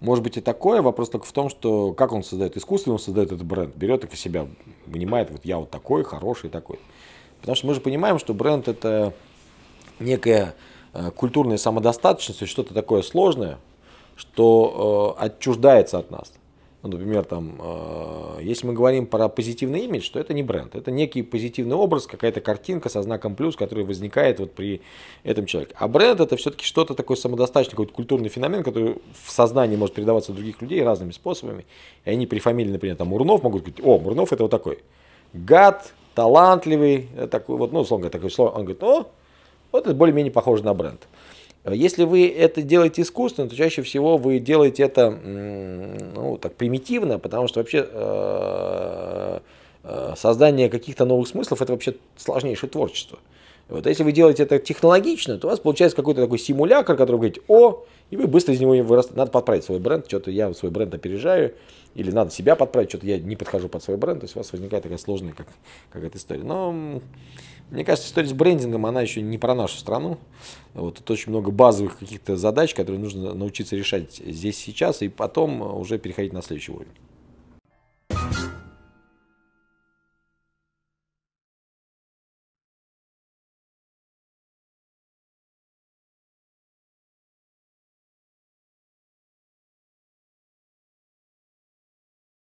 Может быть и такое, вопрос только в том, что как он создает искусственно, он создает этот бренд, берет их и себя, понимает, вот я вот такой, хороший такой. Потому что мы же понимаем, что бренд это некая э, культурная самодостаточность, что-то такое сложное, что э, отчуждается от нас. Ну, например, там, э, если мы говорим про позитивный имидж, то это не бренд, это некий позитивный образ, какая-то картинка со знаком плюс, который возникает вот при этом человеке. А бренд это все-таки что-то такое самодостаточное, какой-то культурный феномен, который в сознании может передаваться других людей разными способами. И они при фамилии, например, там Мурнов могут говорить, о, Мурнов это вот такой гад, талантливый, э, такой вот, ну, условно говоря, такой слово. Он говорит, о, вот это более-менее похоже на бренд. Если вы это делаете искусственно, то чаще всего вы делаете это ну, так примитивно, потому что вообще э, э, создание каких-то новых смыслов это вообще сложнейшее творчество. Вот а если вы делаете это технологично, то у вас получается какой-то такой симулятор, который говорит «О!», и вы быстро из него вырастаете. Надо подправить свой бренд, что-то я свой бренд опережаю, или надо себя подправить, что-то я не подхожу под свой бренд. То есть у вас возникает такая сложная как, какая-то история. Но мне кажется, история с брендингом, она еще не про нашу страну. Вот, тут очень много базовых каких-то задач, которые нужно научиться решать здесь сейчас, и потом уже переходить на следующий уровень.